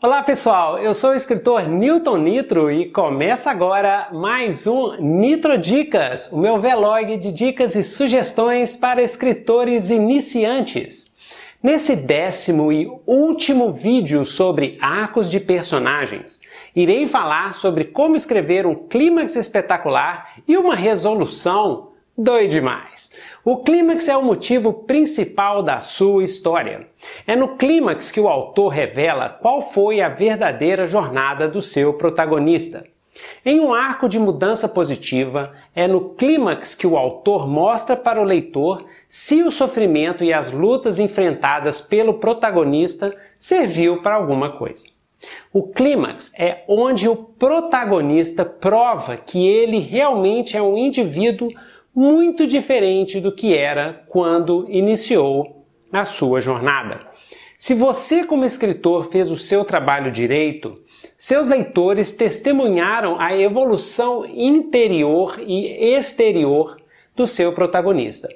Olá pessoal, eu sou o escritor Newton Nitro e começa agora mais um Nitro Dicas, o meu vlog de dicas e sugestões para escritores iniciantes. Nesse décimo e último vídeo sobre arcos de personagens, irei falar sobre como escrever um clímax espetacular e uma resolução Doido demais! O clímax é o motivo principal da sua história. É no clímax que o autor revela qual foi a verdadeira jornada do seu protagonista. Em um arco de mudança positiva, é no clímax que o autor mostra para o leitor se o sofrimento e as lutas enfrentadas pelo protagonista serviu para alguma coisa. O clímax é onde o protagonista prova que ele realmente é um indivíduo muito diferente do que era quando iniciou a sua jornada. Se você, como escritor, fez o seu trabalho direito, seus leitores testemunharam a evolução interior e exterior do seu protagonista.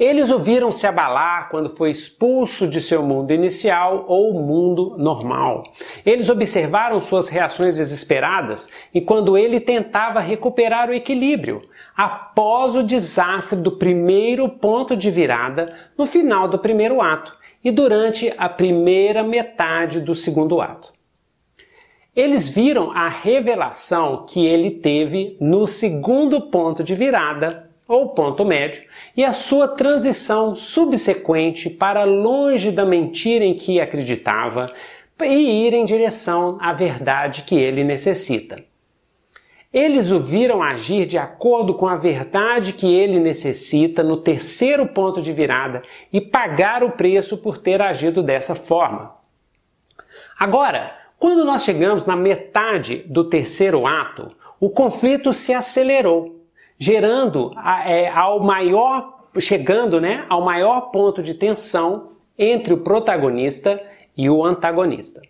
Eles o viram se abalar quando foi expulso de seu mundo inicial ou mundo normal. Eles observaram suas reações desesperadas e quando ele tentava recuperar o equilíbrio, após o desastre do primeiro ponto de virada no final do primeiro ato e durante a primeira metade do segundo ato. Eles viram a revelação que ele teve no segundo ponto de virada, ou ponto médio, e a sua transição subsequente para longe da mentira em que acreditava e ir em direção à verdade que ele necessita. Eles o viram agir de acordo com a verdade que ele necessita no terceiro ponto de virada e pagar o preço por ter agido dessa forma. Agora, quando nós chegamos na metade do terceiro ato, o conflito se acelerou, gerando é, ao maior, chegando né, ao maior ponto de tensão entre o protagonista e o antagonista.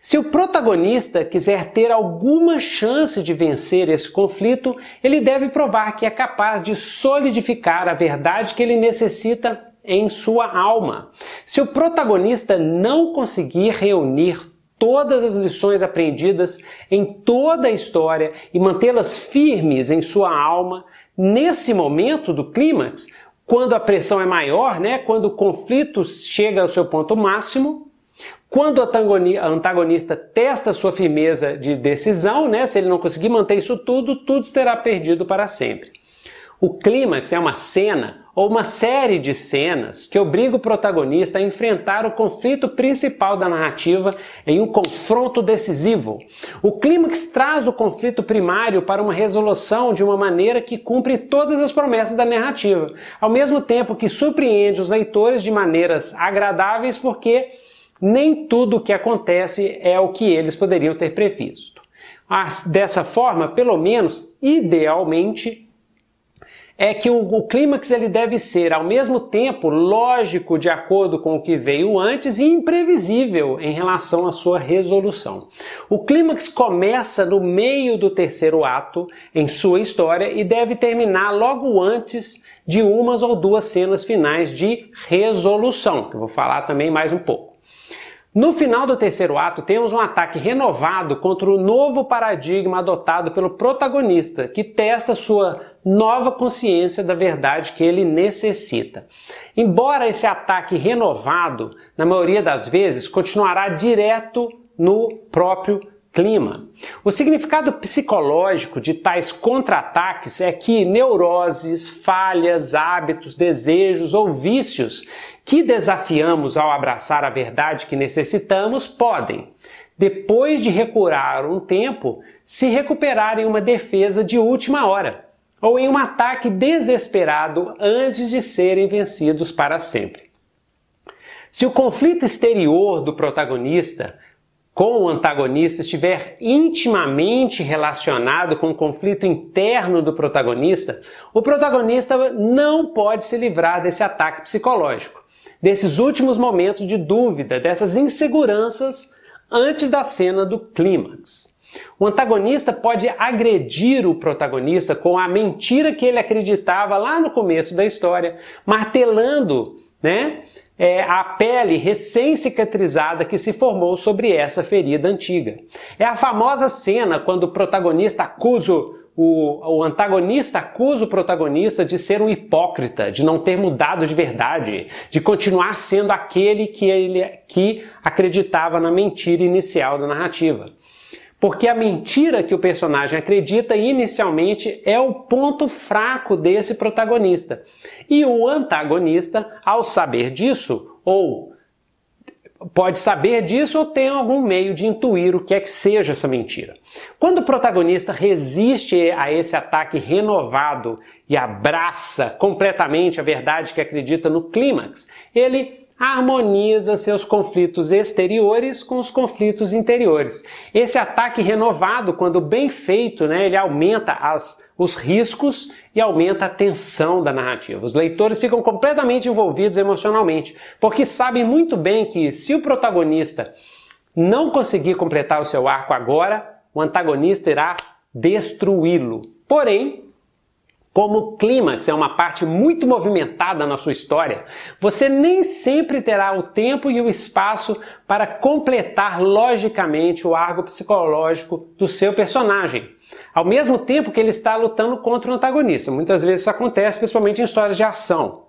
Se o protagonista quiser ter alguma chance de vencer esse conflito, ele deve provar que é capaz de solidificar a verdade que ele necessita em sua alma. Se o protagonista não conseguir reunir todas as lições aprendidas em toda a história e mantê-las firmes em sua alma, nesse momento do clímax, quando a pressão é maior, né, quando o conflito chega ao seu ponto máximo, quando o antagonista testa sua firmeza de decisão, né, se ele não conseguir manter isso tudo, tudo será perdido para sempre. O clímax é uma cena ou uma série de cenas que obriga o protagonista a enfrentar o conflito principal da narrativa em um confronto decisivo. O clímax traz o conflito primário para uma resolução de uma maneira que cumpre todas as promessas da narrativa, ao mesmo tempo que surpreende os leitores de maneiras agradáveis porque nem tudo o que acontece é o que eles poderiam ter previsto. dessa forma, pelo menos idealmente, é que o, o clímax ele deve ser ao mesmo tempo lógico de acordo com o que veio antes e imprevisível em relação à sua resolução. O clímax começa no meio do terceiro ato em sua história e deve terminar logo antes de umas ou duas cenas finais de resolução, que eu vou falar também mais um pouco. No final do terceiro ato, temos um ataque renovado contra o novo paradigma adotado pelo protagonista, que testa sua nova consciência da verdade que ele necessita. Embora esse ataque renovado, na maioria das vezes, continuará direto no próprio clima. O significado psicológico de tais contra-ataques é que neuroses, falhas, hábitos, desejos ou vícios que desafiamos ao abraçar a verdade que necessitamos podem, depois de recuar um tempo, se recuperar em uma defesa de última hora ou em um ataque desesperado antes de serem vencidos para sempre. Se o conflito exterior do protagonista com o antagonista estiver intimamente relacionado com o conflito interno do protagonista, o protagonista não pode se livrar desse ataque psicológico, desses últimos momentos de dúvida, dessas inseguranças antes da cena do clímax. O antagonista pode agredir o protagonista com a mentira que ele acreditava lá no começo da história, martelando né? é a pele recém-cicatrizada que se formou sobre essa ferida antiga. É a famosa cena quando o protagonista acusa o, o antagonista acusa o protagonista de ser um hipócrita, de não ter mudado de verdade, de continuar sendo aquele que ele que acreditava na mentira inicial da narrativa. Porque a mentira que o personagem acredita inicialmente é o ponto fraco desse protagonista. E o antagonista, ao saber disso, ou pode saber disso ou tem algum meio de intuir o que é que seja essa mentira. Quando o protagonista resiste a esse ataque renovado e abraça completamente a verdade que acredita no clímax, ele harmoniza seus conflitos exteriores com os conflitos interiores. Esse ataque renovado, quando bem feito, né, ele aumenta as, os riscos e aumenta a tensão da narrativa. Os leitores ficam completamente envolvidos emocionalmente, porque sabem muito bem que se o protagonista não conseguir completar o seu arco agora, o antagonista irá destruí-lo. Porém, como o clímax é uma parte muito movimentada na sua história, você nem sempre terá o tempo e o espaço para completar logicamente o arco psicológico do seu personagem, ao mesmo tempo que ele está lutando contra o antagonista. Muitas vezes isso acontece, principalmente em histórias de ação.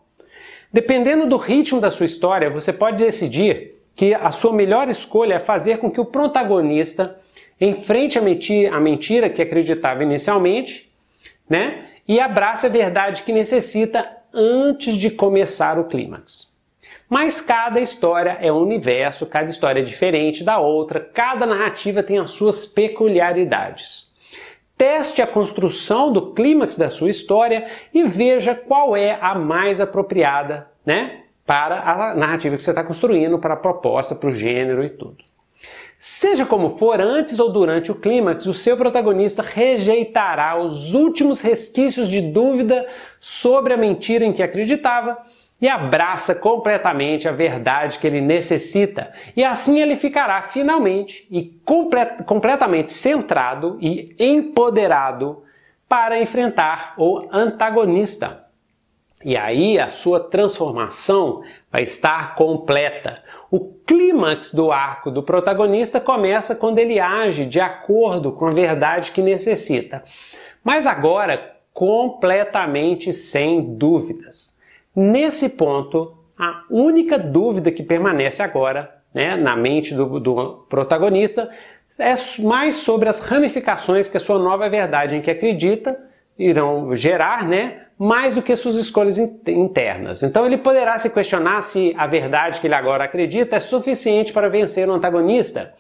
Dependendo do ritmo da sua história, você pode decidir que a sua melhor escolha é fazer com que o protagonista enfrente a mentira, a mentira que acreditava inicialmente, né? e abraça a verdade que necessita antes de começar o clímax. Mas cada história é um universo, cada história é diferente da outra, cada narrativa tem as suas peculiaridades. Teste a construção do clímax da sua história e veja qual é a mais apropriada, né? Para a narrativa que você está construindo, para a proposta, para o gênero e tudo. Seja como for, antes ou durante o clímax, o seu protagonista rejeitará os últimos resquícios de dúvida sobre a mentira em que acreditava e abraça completamente a verdade que ele necessita. E assim ele ficará finalmente e completamente centrado e empoderado para enfrentar o antagonista. E aí a sua transformação vai estar completa. O clímax do arco do protagonista começa quando ele age de acordo com a verdade que necessita. Mas agora, completamente sem dúvidas. Nesse ponto, a única dúvida que permanece agora né, na mente do, do protagonista é mais sobre as ramificações que a sua nova verdade em que acredita irão gerar, né? mais do que suas escolhas internas. Então ele poderá se questionar se a verdade que ele agora acredita é suficiente para vencer o antagonista.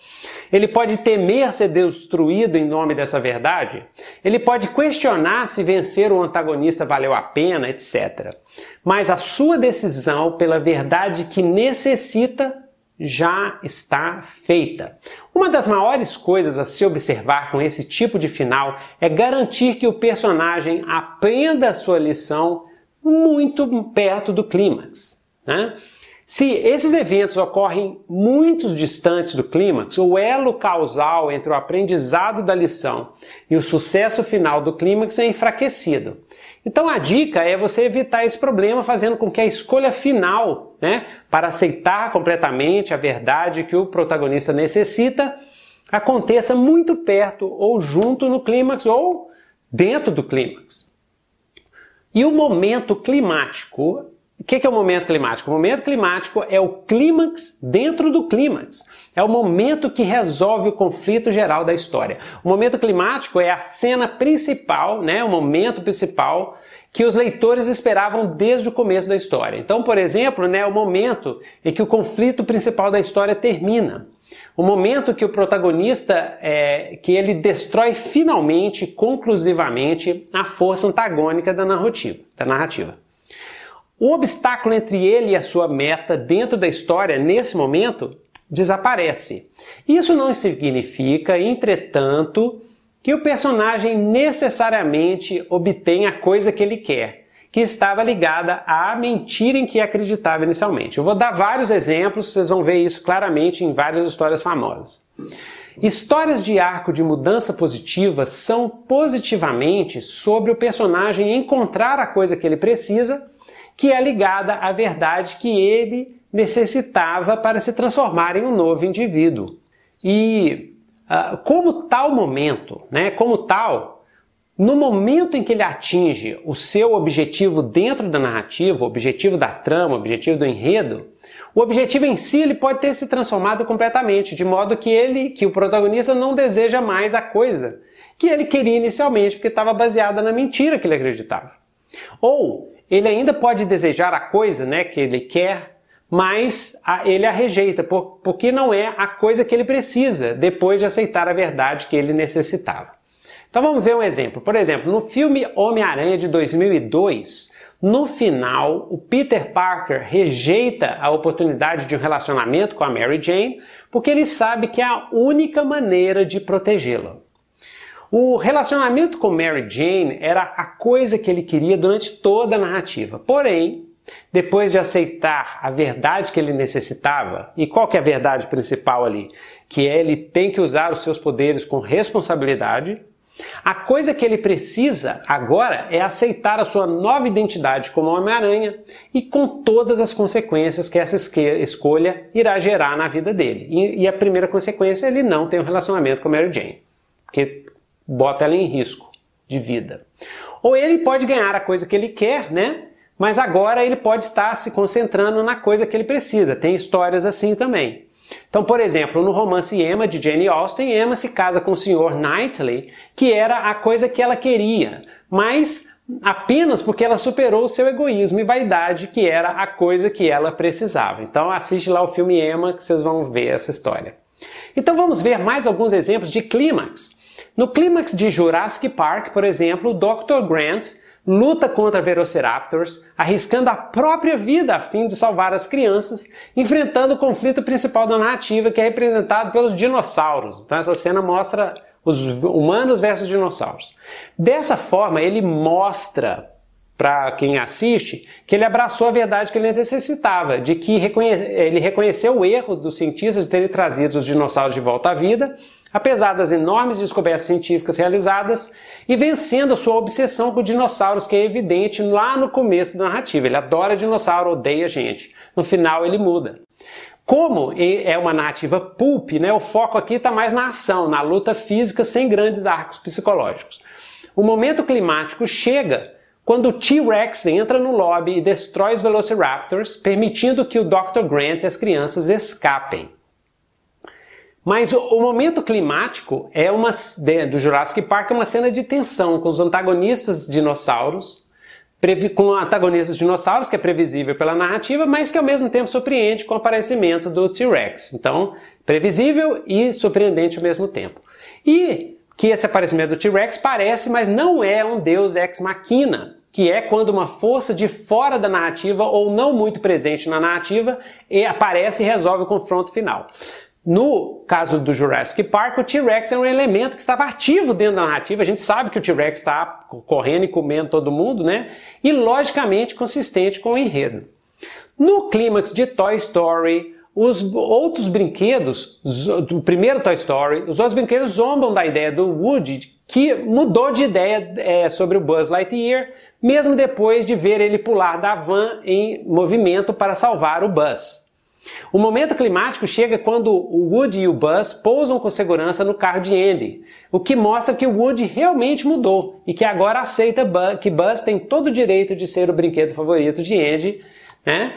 Ele pode temer ser destruído em nome dessa verdade. Ele pode questionar se vencer o antagonista valeu a pena, etc. Mas a sua decisão pela verdade que necessita já está feita. Uma das maiores coisas a se observar com esse tipo de final é garantir que o personagem aprenda a sua lição muito perto do clímax. Né? Se esses eventos ocorrem muito distantes do clímax, o elo causal entre o aprendizado da lição e o sucesso final do clímax é enfraquecido. Então a dica é você evitar esse problema fazendo com que a escolha final, né, para aceitar completamente a verdade que o protagonista necessita, aconteça muito perto ou junto no clímax ou dentro do clímax. E o momento climático o que é o momento climático? O momento climático é o clímax dentro do clímax. É o momento que resolve o conflito geral da história. O momento climático é a cena principal, né, o momento principal que os leitores esperavam desde o começo da história. Então, por exemplo, né, o momento em que o conflito principal da história termina. O momento que o protagonista é, que ele destrói finalmente, conclusivamente, a força antagônica da narrativa. Da narrativa o obstáculo entre ele e a sua meta dentro da história, nesse momento, desaparece. Isso não significa, entretanto, que o personagem necessariamente obtém a coisa que ele quer, que estava ligada à mentira em que acreditava inicialmente. Eu vou dar vários exemplos, vocês vão ver isso claramente em várias histórias famosas. Histórias de arco de mudança positiva são positivamente sobre o personagem encontrar a coisa que ele precisa que é ligada à verdade que ele necessitava para se transformar em um novo indivíduo. E ah, como tal momento, né, como tal, no momento em que ele atinge o seu objetivo dentro da narrativa, o objetivo da trama, o objetivo do enredo, o objetivo em si ele pode ter se transformado completamente, de modo que ele, que o protagonista não deseja mais a coisa que ele queria inicialmente, porque estava baseada na mentira que ele acreditava. Ou ele ainda pode desejar a coisa né, que ele quer, mas a, ele a rejeita, por, porque não é a coisa que ele precisa depois de aceitar a verdade que ele necessitava. Então vamos ver um exemplo. Por exemplo, no filme Homem-Aranha de 2002, no final, o Peter Parker rejeita a oportunidade de um relacionamento com a Mary Jane porque ele sabe que é a única maneira de protegê-la. O relacionamento com Mary Jane era a coisa que ele queria durante toda a narrativa. Porém, depois de aceitar a verdade que ele necessitava, e qual que é a verdade principal ali? Que é ele tem que usar os seus poderes com responsabilidade. A coisa que ele precisa agora é aceitar a sua nova identidade como Homem-Aranha e com todas as consequências que essa escolha irá gerar na vida dele. E a primeira consequência é ele não ter um relacionamento com Mary Jane. Porque bota ela em risco de vida. Ou ele pode ganhar a coisa que ele quer, né? Mas agora ele pode estar se concentrando na coisa que ele precisa. Tem histórias assim também. Então, por exemplo, no romance Emma de Jane Austen, Emma se casa com o Sr. Knightley, que era a coisa que ela queria, mas apenas porque ela superou o seu egoísmo e vaidade, que era a coisa que ela precisava. Então, assiste lá o filme Emma que vocês vão ver essa história. Então, vamos ver mais alguns exemplos de clímax. No clímax de Jurassic Park, por exemplo, o Dr. Grant luta contra Velociraptors, arriscando a própria vida a fim de salvar as crianças, enfrentando o conflito principal da narrativa, que é representado pelos dinossauros. Então essa cena mostra os humanos versus dinossauros. Dessa forma, ele mostra para quem assiste, que ele abraçou a verdade que ele necessitava, de que reconhe ele reconheceu o erro dos cientistas de terem trazido os dinossauros de volta à vida Apesar das enormes descobertas científicas realizadas e vencendo a sua obsessão por dinossauros, que é evidente lá no começo da narrativa. Ele adora dinossauro, odeia gente. No final ele muda. Como é uma narrativa pulp, né, o foco aqui está mais na ação, na luta física, sem grandes arcos psicológicos. O momento climático chega quando o T-Rex entra no lobby e destrói os Velociraptors, permitindo que o Dr. Grant e as crianças escapem. Mas o, momento climático é uma do Jurassic Park é uma cena de tensão com os antagonistas dinossauros, com antagonistas dinossauros que é previsível pela narrativa, mas que ao mesmo tempo surpreende com o aparecimento do T-Rex. Então, previsível e surpreendente ao mesmo tempo. E que esse aparecimento do T-Rex parece, mas não é um deus ex machina, que é quando uma força de fora da narrativa ou não muito presente na narrativa e aparece e resolve o confronto final. No caso do Jurassic Park, o T-Rex é um elemento que estava ativo dentro da narrativa. A gente sabe que o T-Rex está correndo e comendo todo mundo, né? E logicamente consistente com o enredo. No clímax de Toy Story, os outros brinquedos, o primeiro Toy Story, os outros brinquedos zombam da ideia do Woody, que mudou de ideia é, sobre o Buzz Lightyear, mesmo depois de ver ele pular da van em movimento para salvar o Buzz. O momento climático chega quando o Woody e o Buzz pousam com segurança no carro de Andy, o que mostra que o Woody realmente mudou e que agora aceita que Buzz tem todo o direito de ser o brinquedo favorito de Andy, né?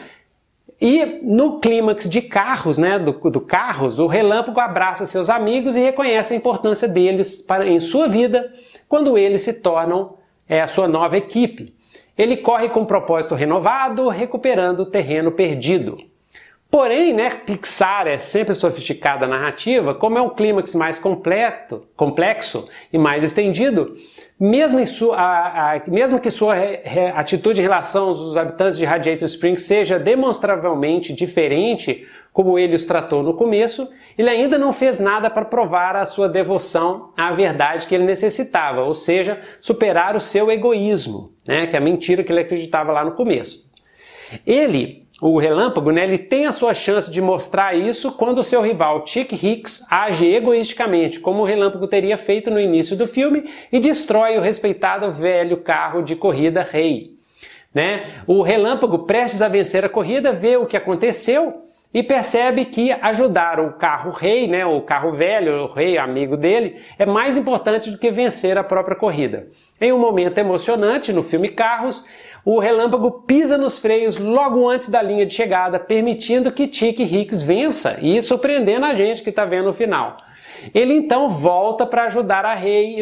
E no clímax de Carros, né, do, do, Carros, o Relâmpago abraça seus amigos e reconhece a importância deles para, em sua vida quando eles se tornam é, a sua nova equipe. Ele corre com um propósito renovado, recuperando o terreno perdido. Porém, né, Pixar é sempre sofisticada narrativa, como é um clímax mais completo, complexo e mais estendido, mesmo, sua, a, a, mesmo que sua re, re, atitude em relação aos habitantes de Radiator Springs seja demonstravelmente diferente, como ele os tratou no começo, ele ainda não fez nada para provar a sua devoção à verdade que ele necessitava, ou seja, superar o seu egoísmo, né, que é a mentira que ele acreditava lá no começo. Ele o relâmpago, né, ele tem a sua chance de mostrar isso quando o seu rival Chick Hicks age egoisticamente, como o relâmpago teria feito no início do filme, e destrói o respeitado velho carro de corrida rei. Né? O relâmpago, prestes a vencer a corrida, vê o que aconteceu e percebe que ajudar o carro rei, né, o carro velho, o rei amigo dele, é mais importante do que vencer a própria corrida. Em um momento emocionante no filme Carros, o relâmpago pisa nos freios logo antes da linha de chegada, permitindo que Chick Hicks vença e surpreendendo a gente que está vendo o final. Ele então volta para ajudar a Rei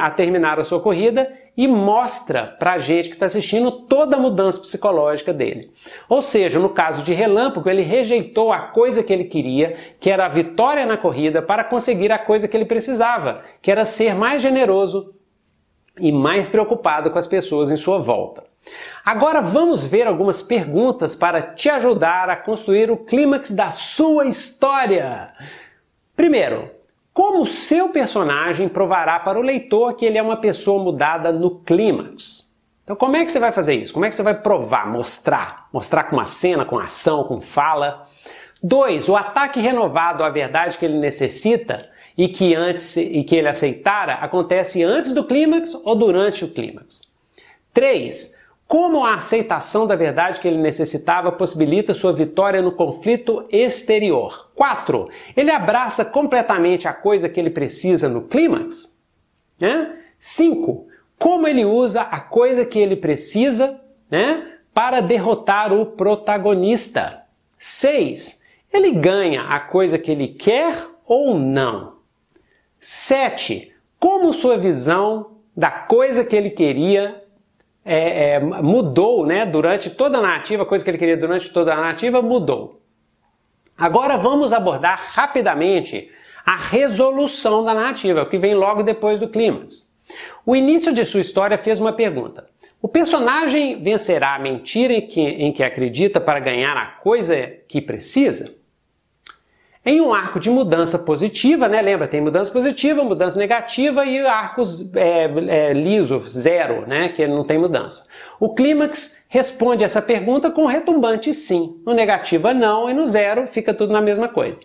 a terminar a sua corrida e mostra para a gente que está assistindo toda a mudança psicológica dele. Ou seja, no caso de Relâmpago, ele rejeitou a coisa que ele queria, que era a vitória na corrida, para conseguir a coisa que ele precisava, que era ser mais generoso e mais preocupado com as pessoas em sua volta. Agora vamos ver algumas perguntas para te ajudar a construir o clímax da sua história. Primeiro, como seu personagem provará para o leitor que ele é uma pessoa mudada no clímax? Então, como é que você vai fazer isso? Como é que você vai provar, mostrar? Mostrar com uma cena, com ação, com fala? Dois, o ataque renovado à verdade que ele necessita e que antes e que ele aceitara acontece antes do clímax ou durante o clímax? Três, como a aceitação da verdade que ele necessitava possibilita sua vitória no conflito exterior? 4. Ele abraça completamente a coisa que ele precisa no clímax? 5. Né? Como ele usa a coisa que ele precisa né, para derrotar o protagonista? 6. Ele ganha a coisa que ele quer ou não? 7. Como sua visão da coisa que ele queria é, é, mudou, né? Durante toda a narrativa, coisa que ele queria durante toda a narrativa, mudou. Agora vamos abordar rapidamente a resolução da narrativa, que vem logo depois do clímax. O início de sua história fez uma pergunta. O personagem vencerá a mentira em que, em que acredita para ganhar a coisa que precisa? Em um arco de mudança positiva, né? Lembra, tem mudança positiva, mudança negativa e arcos é, é, liso, zero, né? Que não tem mudança. O clímax responde essa pergunta com retumbante sim. No negativa não e no zero fica tudo na mesma coisa.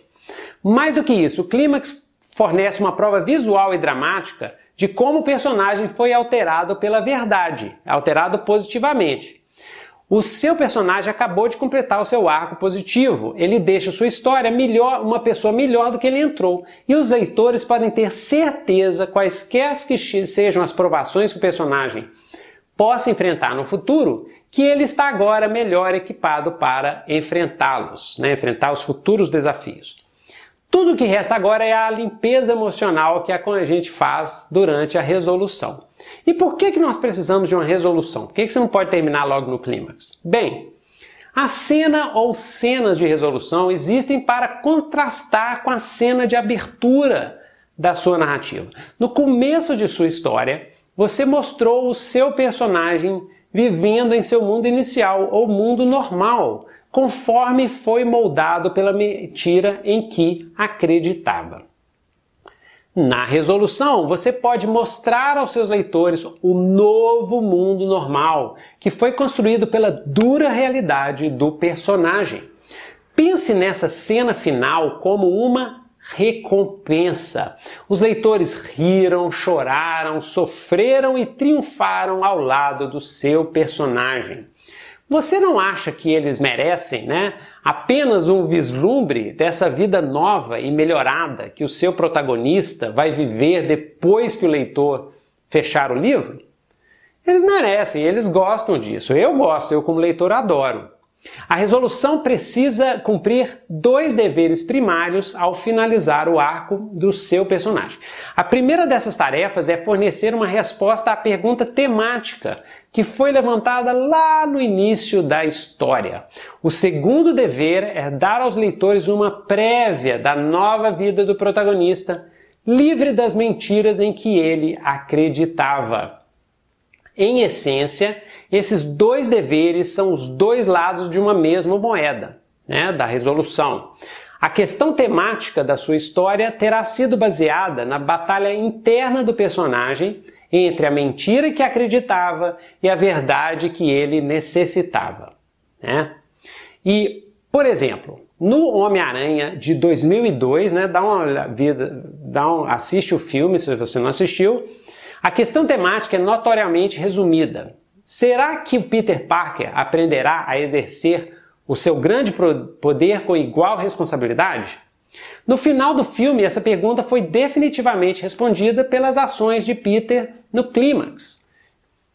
Mais do que isso, o clímax fornece uma prova visual e dramática de como o personagem foi alterado pela verdade, alterado positivamente. O seu personagem acabou de completar o seu arco positivo. Ele deixa sua história melhor, uma pessoa melhor do que ele entrou. E os leitores podem ter certeza, quaisquer que sejam as provações que o personagem possa enfrentar no futuro, que ele está agora melhor equipado para enfrentá-los, né? enfrentar os futuros desafios. Tudo o que resta agora é a limpeza emocional que a gente faz durante a resolução. E por que, que nós precisamos de uma resolução? Por que, que você não pode terminar logo no clímax? Bem, a cena ou cenas de resolução existem para contrastar com a cena de abertura da sua narrativa. No começo de sua história, você mostrou o seu personagem vivendo em seu mundo inicial ou mundo normal, conforme foi moldado pela mentira em que acreditava. Na resolução, você pode mostrar aos seus leitores o novo mundo normal, que foi construído pela dura realidade do personagem. Pense nessa cena final como uma recompensa. Os leitores riram, choraram, sofreram e triunfaram ao lado do seu personagem. Você não acha que eles merecem, né? apenas um vislumbre dessa vida nova e melhorada que o seu protagonista vai viver depois que o leitor fechar o livro? Eles merecem, eles gostam disso. Eu gosto, eu como leitor adoro. A resolução precisa cumprir dois deveres primários ao finalizar o arco do seu personagem. A primeira dessas tarefas é fornecer uma resposta à pergunta temática que foi levantada lá no início da história. O segundo dever é dar aos leitores uma prévia da nova vida do protagonista, livre das mentiras em que ele acreditava. Em essência, esses dois deveres são os dois lados de uma mesma moeda, né, da resolução. A questão temática da sua história terá sido baseada na batalha interna do personagem entre a mentira que acreditava e a verdade que ele necessitava. Né? E, por exemplo, no Homem-Aranha de 2002, né, dá uma vida, dá um, assiste o filme se você não assistiu, a questão temática é notoriamente resumida. Será que o Peter Parker aprenderá a exercer o seu grande poder com igual responsabilidade? No final do filme, essa pergunta foi definitivamente respondida pelas ações de Peter no clímax.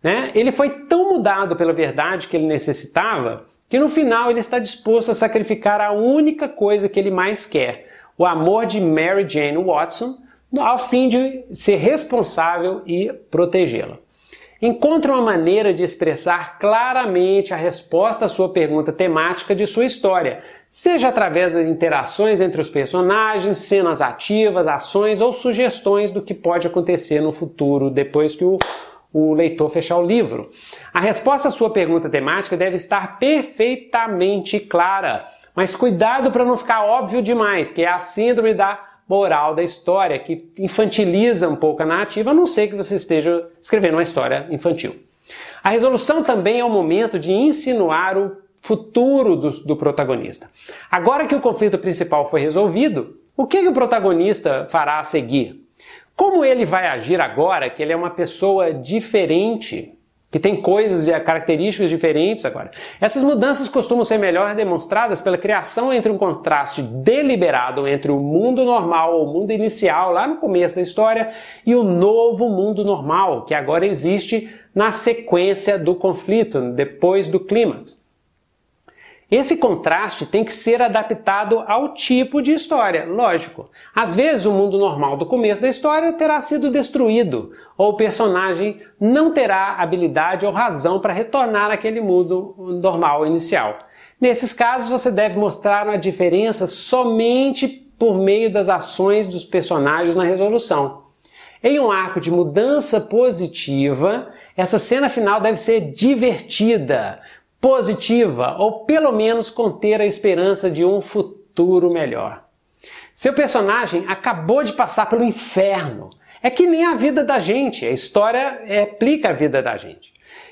Né? Ele foi tão mudado pela verdade que ele necessitava que no final ele está disposto a sacrificar a única coisa que ele mais quer: o amor de Mary Jane Watson a fim de ser responsável e protegê-la. Encontre uma maneira de expressar claramente a resposta à sua pergunta temática de sua história, seja através das interações entre os personagens, cenas ativas, ações ou sugestões do que pode acontecer no futuro depois que o, o leitor fechar o livro. A resposta à sua pergunta temática deve estar perfeitamente clara, mas cuidado para não ficar óbvio demais, que é a síndrome da moral da história, que infantiliza um pouco a narrativa, a não ser que você esteja escrevendo uma história infantil. A resolução também é o momento de insinuar o futuro do, do protagonista. Agora que o conflito principal foi resolvido, o que, que o protagonista fará a seguir? Como ele vai agir agora que ele é uma pessoa diferente que tem coisas e características diferentes agora. Essas mudanças costumam ser melhor demonstradas pela criação entre um contraste deliberado entre o mundo normal ou o mundo inicial lá no começo da história e o novo mundo normal que agora existe na sequência do conflito, depois do clímax. Esse contraste tem que ser adaptado ao tipo de história, lógico. Às vezes, o mundo normal do começo da história terá sido destruído, ou o personagem não terá habilidade ou razão para retornar àquele mundo normal inicial. Nesses casos, você deve mostrar uma diferença somente por meio das ações dos personagens na resolução. Em um arco de mudança positiva, essa cena final deve ser divertida, positiva ou pelo menos conter a esperança de um futuro melhor. Seu personagem acabou de passar pelo inferno. É que nem a vida da gente, a história replica é, a vida da gente.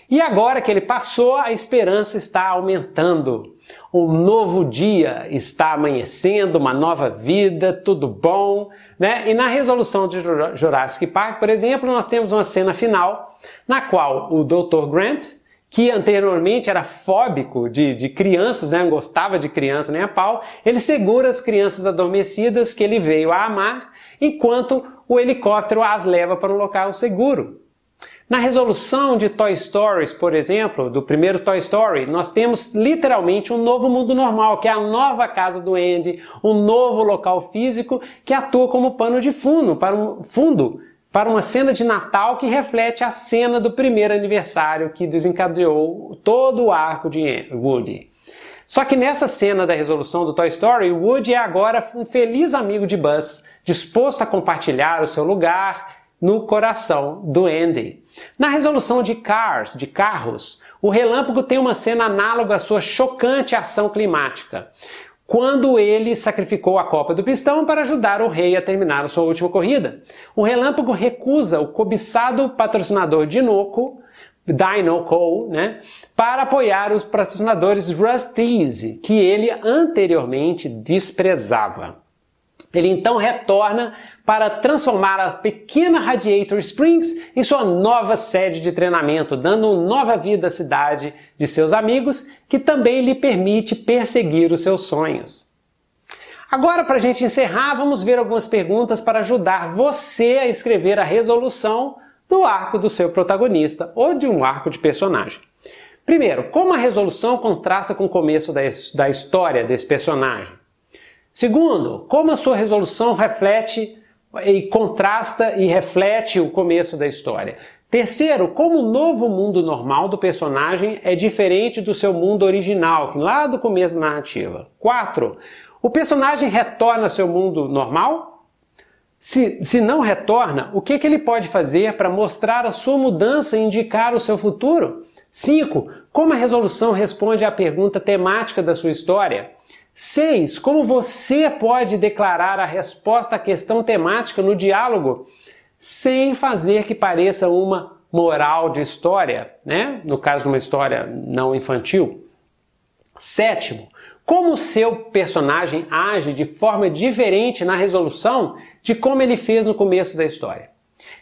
E agora que ele passou, a esperança está aumentando. Um novo dia está amanhecendo, uma nova vida, tudo bom. Né? E na resolução de Jurassic Park, por exemplo, nós temos uma cena final na qual o Dr. Grant que anteriormente era fóbico de, de crianças, né? não gostava de criança nem a pau, ele segura as crianças adormecidas que ele veio a amar, enquanto o helicóptero as leva para um local seguro. Na resolução de Toy Stories, por exemplo, do primeiro Toy Story, nós temos literalmente um novo mundo normal, que é a nova casa do Andy, um novo local físico que atua como pano de fundo para um fundo para uma cena de Natal que reflete a cena do primeiro aniversário que desencadeou todo o arco de Woody. Só que nessa cena da resolução do Toy Story, Woody é agora um feliz amigo de Buzz, disposto a compartilhar o seu lugar no coração do Andy. Na resolução de Cars, de Carros, o relâmpago tem uma cena análoga à sua chocante ação climática quando ele sacrificou a copa do pistão para ajudar o rei a terminar a sua última corrida. O relâmpago recusa o cobiçado patrocinador de Noco, Dino Cole, né, para apoiar os patrocinadores Rusty's, que ele anteriormente desprezava. Ele então retorna para transformar a pequena Radiator Springs em sua nova sede de treinamento, dando nova vida à cidade de seus amigos, que também lhe permite perseguir os seus sonhos. Agora, para a gente encerrar, vamos ver algumas perguntas para ajudar você a escrever a resolução do arco do seu protagonista ou de um arco de personagem. Primeiro, como a resolução contrasta com o começo da, da história desse personagem? Segundo, como a sua resolução reflete e contrasta e reflete o começo da história. Terceiro, como o novo mundo normal do personagem é diferente do seu mundo original, lá do começo da narrativa. Quatro, o personagem retorna ao seu mundo normal? Se, se não retorna, o que, que ele pode fazer para mostrar a sua mudança e indicar o seu futuro? Cinco, como a resolução responde à pergunta temática da sua história? 6. Como você pode declarar a resposta à questão temática no diálogo sem fazer que pareça uma moral de história, né? No caso de uma história não infantil. Sétimo, como o seu personagem age de forma diferente na resolução de como ele fez no começo da história.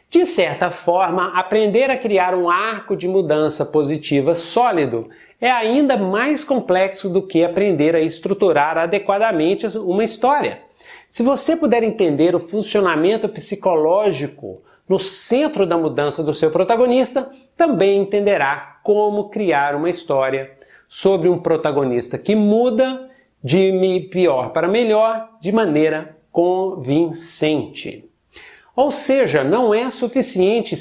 De certa forma, aprender a criar um arco de mudança positiva sólido é ainda mais complexo do que aprender a estruturar adequadamente uma história. Se você puder entender o funcionamento psicológico no centro da mudança do seu protagonista, também entenderá como criar uma história sobre um protagonista que muda de pior para melhor de maneira convincente. Ou seja, não é suficiente,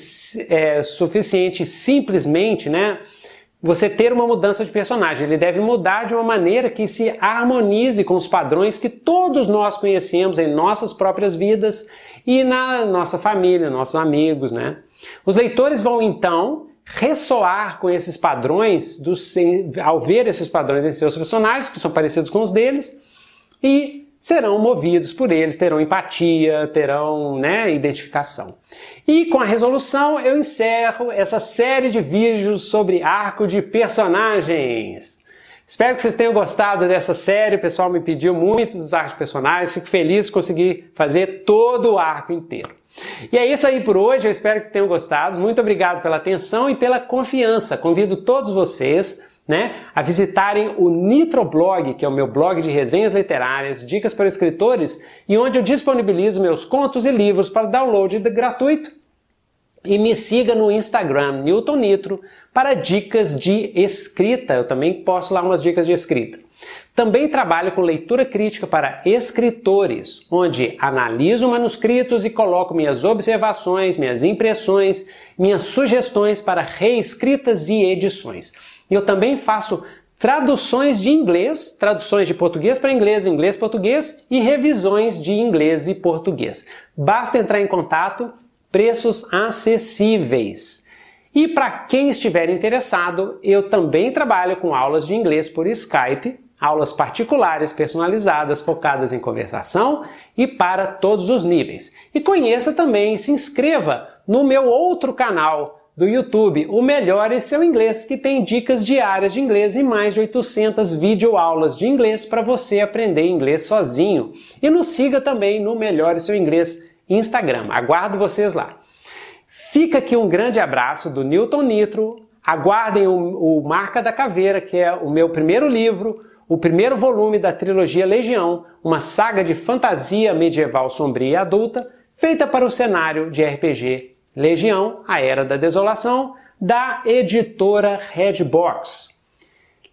é, suficiente simplesmente né, você ter uma mudança de personagem. Ele deve mudar de uma maneira que se harmonize com os padrões que todos nós conhecemos em nossas próprias vidas e na nossa família, nossos amigos, né? Os leitores vão então ressoar com esses padrões, do, ao ver esses padrões em seus personagens, que são parecidos com os deles, e serão movidos por eles, terão empatia, terão né, identificação. E com a resolução eu encerro essa série de vídeos sobre arco de personagens. Espero que vocês tenham gostado dessa série, o pessoal me pediu muitos arcos de personagens, fico feliz de conseguir fazer todo o arco inteiro. E é isso aí por hoje, eu espero que tenham gostado. Muito obrigado pela atenção e pela confiança. Convido todos vocês né, a visitarem o Nitroblog, que é o meu blog de resenhas literárias, dicas para escritores, e onde eu disponibilizo meus contos e livros para download gratuito. E me siga no Instagram, Newton Nitro, para dicas de escrita. Eu também posto lá umas dicas de escrita. Também trabalho com leitura crítica para escritores, onde analiso manuscritos e coloco minhas observações, minhas impressões, minhas sugestões para reescritas e edições eu também faço traduções de inglês, traduções de português para inglês, inglês português e revisões de inglês e português. Basta entrar em contato, preços acessíveis. E para quem estiver interessado, eu também trabalho com aulas de inglês por Skype, aulas particulares personalizadas focadas em conversação e para todos os níveis. E conheça também, se inscreva no meu outro canal do YouTube, o Melhor é Seu Inglês, que tem dicas diárias de inglês e mais de 800 videoaulas de inglês para você aprender inglês sozinho. E nos siga também no Melhor é Seu Inglês Instagram. Aguardo vocês lá. Fica aqui um grande abraço do Newton Nitro. Aguardem o, o Marca da Caveira, que é o meu primeiro livro, o primeiro volume da trilogia Legião, uma saga de fantasia medieval sombria e adulta feita para o cenário de RPG Legião, A Era da Desolação, da editora Redbox.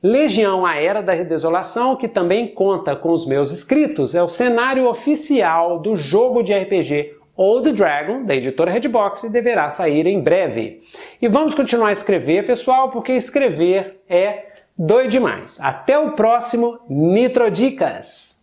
Legião, A Era da Desolação, que também conta com os meus escritos, é o cenário oficial do jogo de RPG Old Dragon, da editora Redbox, e deverá sair em breve. E vamos continuar a escrever, pessoal, porque escrever é doido demais. Até o próximo Nitrodicas!